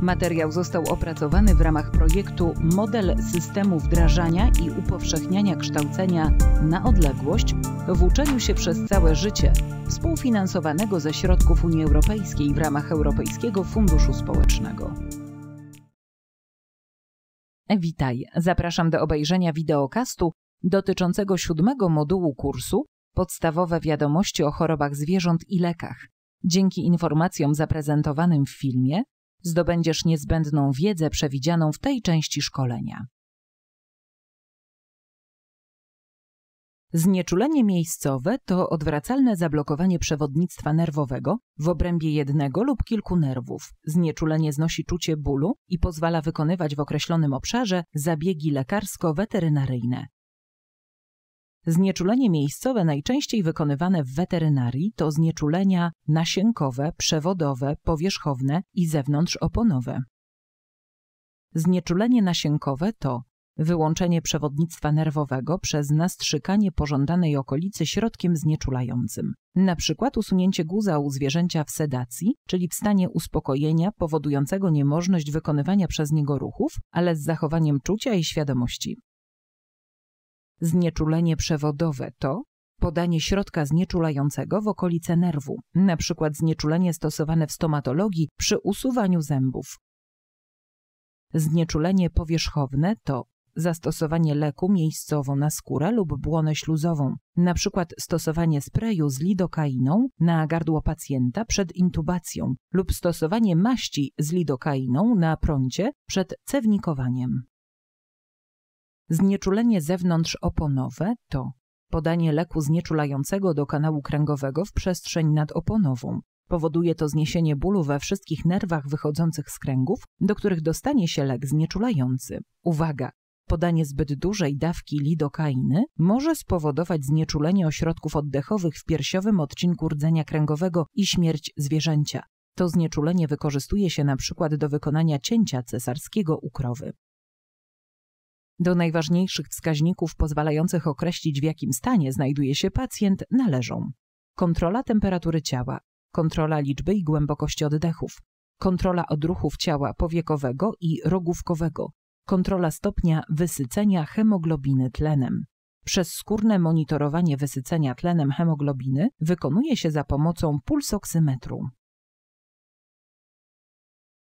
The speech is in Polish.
Materiał został opracowany w ramach projektu Model systemu wdrażania i upowszechniania kształcenia na odległość w uczeniu się przez całe życie, współfinansowanego ze środków Unii Europejskiej w ramach Europejskiego Funduszu Społecznego. Witaj, zapraszam do obejrzenia wideokastu dotyczącego siódmego modułu kursu Podstawowe wiadomości o chorobach zwierząt i lekach. Dzięki informacjom zaprezentowanym w filmie zdobędziesz niezbędną wiedzę przewidzianą w tej części szkolenia. Znieczulenie miejscowe to odwracalne zablokowanie przewodnictwa nerwowego w obrębie jednego lub kilku nerwów. Znieczulenie znosi czucie bólu i pozwala wykonywać w określonym obszarze zabiegi lekarsko-weterynaryjne. Znieczulenie miejscowe najczęściej wykonywane w weterynarii to znieczulenia nasienkowe, przewodowe, powierzchowne i zewnątrzoponowe. Znieczulenie nasienkowe to wyłączenie przewodnictwa nerwowego przez nastrzykanie pożądanej okolicy środkiem znieczulającym. Na przykład usunięcie guza u zwierzęcia w sedacji, czyli w stanie uspokojenia powodującego niemożność wykonywania przez niego ruchów, ale z zachowaniem czucia i świadomości. Znieczulenie przewodowe to podanie środka znieczulającego w okolice nerwu, np. znieczulenie stosowane w stomatologii przy usuwaniu zębów. Znieczulenie powierzchowne to zastosowanie leku miejscowo na skórę lub błonę śluzową, np. stosowanie sprayu z lidokainą na gardło pacjenta przed intubacją lub stosowanie maści z lidokainą na prącie przed cewnikowaniem. Znieczulenie zewnątrz oponowe to podanie leku znieczulającego do kanału kręgowego w przestrzeń nadoponową. Powoduje to zniesienie bólu we wszystkich nerwach wychodzących z kręgów, do których dostanie się lek znieczulający. Uwaga! Podanie zbyt dużej dawki lidokainy może spowodować znieczulenie ośrodków oddechowych w piersiowym odcinku rdzenia kręgowego i śmierć zwierzęcia. To znieczulenie wykorzystuje się na przykład do wykonania cięcia cesarskiego u krowy. Do najważniejszych wskaźników pozwalających określić, w jakim stanie znajduje się pacjent, należą kontrola temperatury ciała, kontrola liczby i głębokości oddechów, kontrola odruchów ciała powiekowego i rogówkowego, kontrola stopnia wysycenia hemoglobiny tlenem. Przezskórne monitorowanie wysycenia tlenem hemoglobiny wykonuje się za pomocą pulsoksymetru.